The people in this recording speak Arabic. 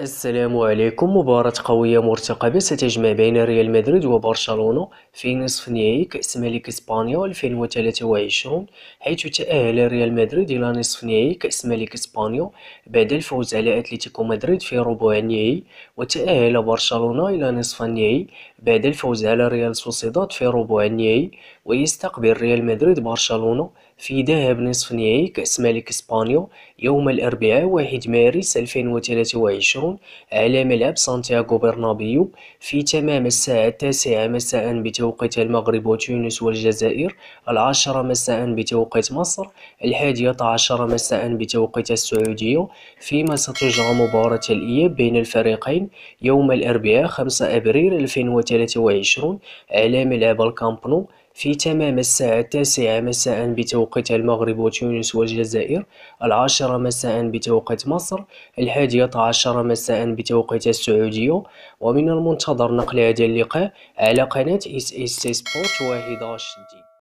السلام عليكم مباراة قوية مرتقبة ستجمع بين ريال مدريد وبرشلونة في نصف نهائي كأس ملك إسبانيا 2023 حيث تأهل ريال مدريد إلى نصف نهائي كأس ملك إسبانيا بعد الفوز على أتلتيكو مدريد في ربع النهائي وتأهل برشلونة إلى نصف النهائي بعد الفوز على ريال سوسيداد في ربع النهائي ويستقبل ريال مدريد برشلونة في ذهب نصف نهائي كأس ملك إسبانيا يوم الأربعاء 1 مارس 2023 على ملعب سانتياغو برنابيو في تمام الساعة التاسعة مساء بتوقيت المغرب وتونس والجزائر العاشرة مساء بتوقيت مصر الحادية عشرة مساء بتوقيت السعودية فيما ستجرى مباراة الإياب بين الفريقين يوم الأربعاء 5 أبريل 2023 على ملعب الكامب نو في تمام الساعة التاسعة مساء بتوقيت المغرب وتونس والجزائر العاشرة مساء بتوقيت مصر الحادية عشرة مساء بتوقيت السعودية ومن المنتظر نقل هذا اللقاء على قناة اس اس سبورت 11 دي